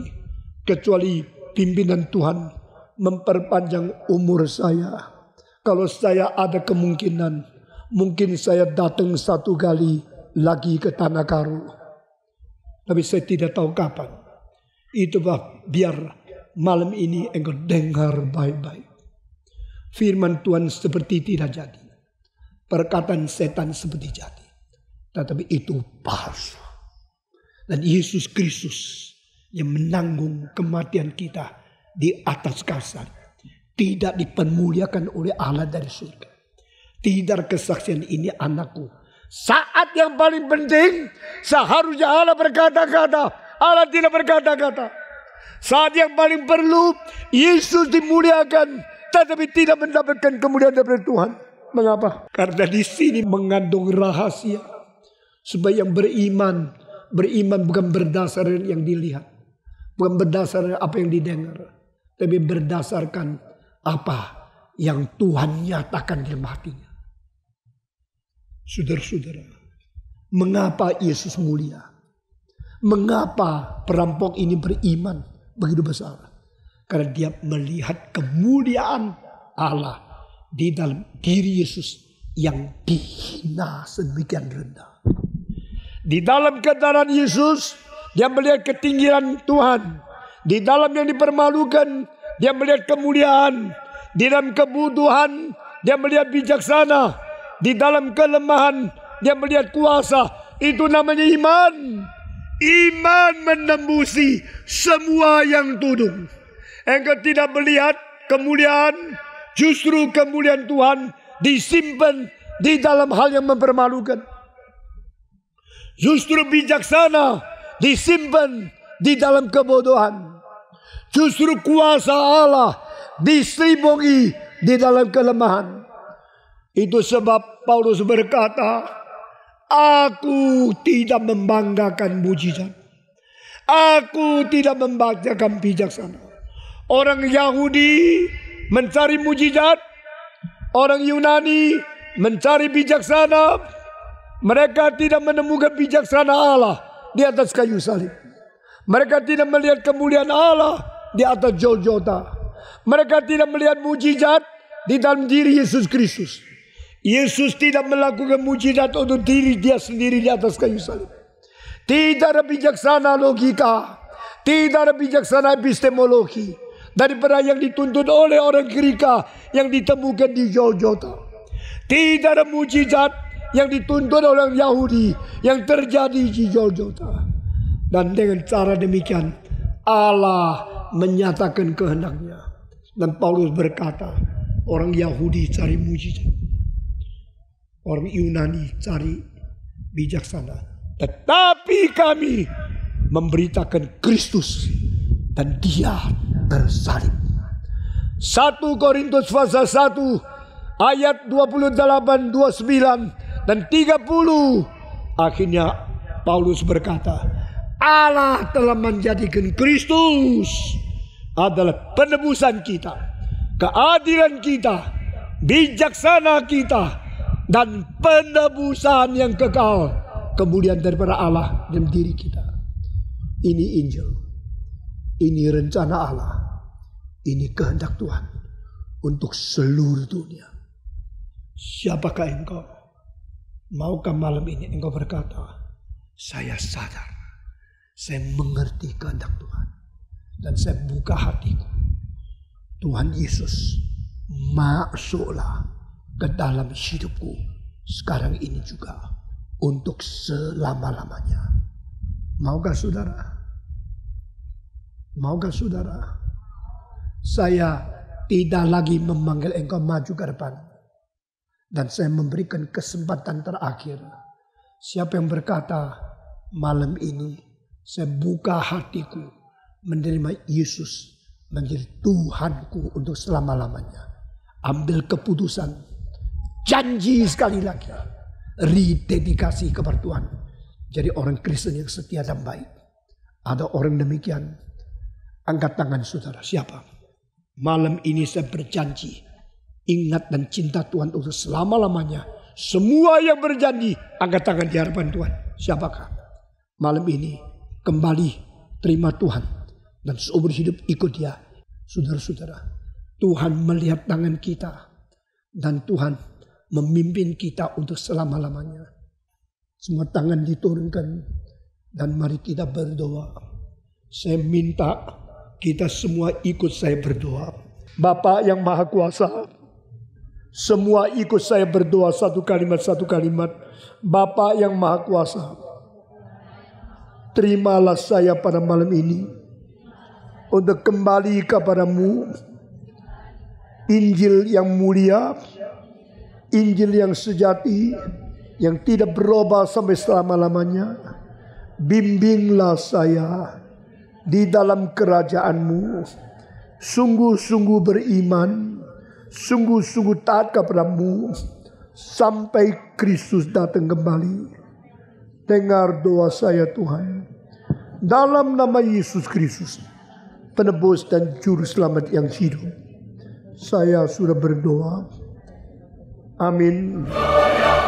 kecuali pimpinan Tuhan memperpanjang umur saya. Kalau saya ada kemungkinan, mungkin saya datang satu kali lagi ke Tanah Karu. Tapi saya tidak tahu kapan. Itu bah, biar malam ini engkau dengar baik-baik. Firman Tuhan seperti tidak jadi. Perkataan setan seperti jadi. Tetapi itu palsu. Dan Yesus Kristus yang menanggung kematian kita di atas kasar tidak dipermuliakan oleh Allah dari surga. Tidak kesaksian ini anakku. Saat yang paling penting seharusnya Allah berkata-kata. Allah tidak berkata-kata. Saat yang paling perlu Yesus dimuliakan. Tetapi tidak mendapatkan kemuliaan dari Tuhan. Mengapa? Karena di sini mengandung rahasia. Supaya yang beriman. Beriman bukan berdasarkan yang dilihat. Bukan berdasarkan apa yang didengar. Tapi berdasarkan apa yang Tuhan nyatakan dalam hatinya. Saudara-saudara, mengapa Yesus mulia? Mengapa perampok ini beriman begitu besar? Karena dia melihat kemuliaan Allah di dalam diri Yesus yang dihina sedemikian rendah. Di dalam kedaran Yesus, dia melihat ketinggian Tuhan. Di dalam yang dipermalukan, dia melihat kemuliaan. Di dalam kebutuhan, dia melihat bijaksana. Di dalam kelemahan, dia melihat kuasa. Itu namanya iman. Iman menembusi semua yang tuduh. Engkau tidak melihat kemuliaan, justru kemuliaan Tuhan disimpan di dalam hal yang mempermalukan. Justru bijaksana disimpan di dalam kebodohan. Justru kuasa Allah diselimungi di dalam kelemahan. Itu sebab Paulus berkata, Aku tidak membanggakan mujizat. Aku tidak membanggakan bijaksana. Orang Yahudi mencari mujizat. Orang Yunani mencari bijaksana. Mereka tidak menemukan bijaksana Allah di atas kayu salib. Mereka tidak melihat kemuliaan Allah di atas Golgota. Mereka tidak melihat mujizat di dalam diri Yesus Kristus. Yesus tidak melakukan mujizat untuk diri dia sendiri di atas kayu salib. Tidak ada bijaksana logika. Tidak ada bijaksana epistemologi. Daripada yang dituntut oleh orang Greka yang ditemukan di Golgota. Tidak ada mujizat yang dituntut oleh orang Yahudi yang terjadi di Golgota. Dan dengan cara demikian Allah menyatakan kehendaknya. Dan Paulus berkata, orang Yahudi cari mujizat. Orang Yunani cari bijaksana. Tetapi kami memberitakan Kristus dan dia tersalib. 1 Korintus pasal 1 ayat 28, 29 dan 30 akhirnya Paulus berkata, Allah telah menjadikan Kristus adalah penebusan kita, keadilan kita, bijaksana kita, dan penebusan yang kekal kemudian daripada Allah dan diri kita. Ini Injil. Ini rencana Allah. Ini kehendak Tuhan untuk seluruh dunia. Siapakah engkau? Maukah malam ini engkau berkata, saya sadar saya mengerti kehendak Tuhan. Dan saya buka hatiku. Tuhan Yesus, masuklah ke dalam hidupku sekarang ini juga. Untuk selama-lamanya. Maukah saudara? Maukah saudara? Saya tidak lagi memanggil engkau maju ke depan. Dan saya memberikan kesempatan terakhir. Siapa yang berkata, malam ini saya buka hatiku menerima Yesus menjadi Tuhanku untuk selama-lamanya. Ambil keputusan, janji sekali lagi, rededikasi kepada Tuhan. Jadi orang Kristen yang setia dan baik. Ada orang demikian, angkat tangan saudara, siapa? Malam ini saya berjanji, ingat dan cinta Tuhan untuk selama-lamanya. Semua yang berjanji, angkat tangan di hadapan Tuhan. Siapakah? Malam ini kembali terima Tuhan dan seumur hidup ikut dia. Saudara-saudara, Tuhan melihat tangan kita dan Tuhan memimpin kita untuk selama-lamanya. Semua tangan diturunkan dan mari kita berdoa. Saya minta kita semua ikut saya berdoa. Bapak yang Maha Kuasa, semua ikut saya berdoa satu kalimat satu kalimat. Bapak yang Maha Kuasa, terimalah saya pada malam ini untuk kembali kepadamu Injil yang mulia, Injil yang sejati, yang tidak berubah sampai selama-lamanya. Bimbinglah saya di dalam kerajaanmu, sungguh-sungguh beriman, sungguh-sungguh taat kepadamu, sampai Kristus datang kembali. Dengar doa saya Tuhan. Dalam nama Yesus Kristus. Penebus dan Juru Selamat yang hidup. Saya sudah berdoa. Amin.